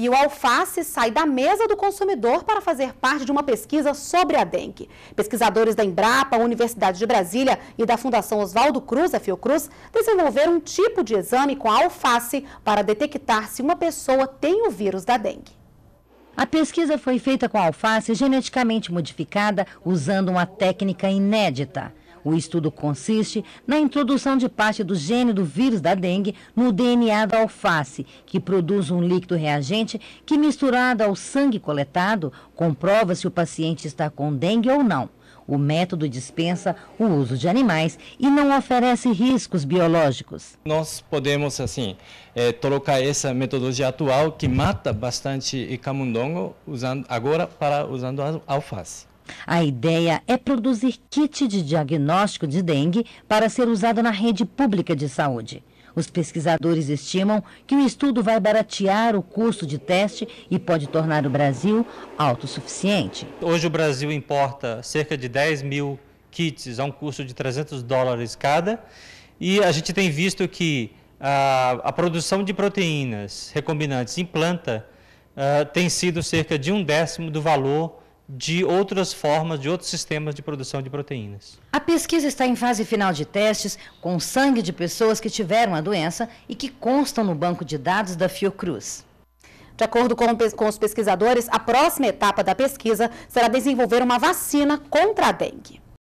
E o alface sai da mesa do consumidor para fazer parte de uma pesquisa sobre a dengue. Pesquisadores da Embrapa, Universidade de Brasília e da Fundação Oswaldo Cruz, a Fiocruz, desenvolveram um tipo de exame com a alface para detectar se uma pessoa tem o vírus da dengue. A pesquisa foi feita com alface geneticamente modificada usando uma técnica inédita. O estudo consiste na introdução de parte do gene do vírus da dengue no DNA da alface, que produz um líquido reagente que, misturado ao sangue coletado, comprova se o paciente está com dengue ou não. O método dispensa o uso de animais e não oferece riscos biológicos. Nós podemos, assim, é, eh, trocar essa metodologia atual que mata bastante camundongo usando, agora para usando alface. A ideia é produzir kit de diagnóstico de dengue para ser usado na rede pública de saúde. Os pesquisadores estimam que o estudo vai baratear o custo de teste e pode tornar o Brasil autossuficiente. Hoje o Brasil importa cerca de 10 mil kits a um custo de 300 dólares cada e a gente tem visto que a, a produção de proteínas recombinantes em planta ah, tem sido cerca de um décimo do valor de outras formas, de outros sistemas de produção de proteínas. A pesquisa está em fase final de testes com sangue de pessoas que tiveram a doença e que constam no banco de dados da Fiocruz. De acordo com, com, os pesquisadores, a próxima etapa da pesquisa será desenvolver uma vacina contra a dengue.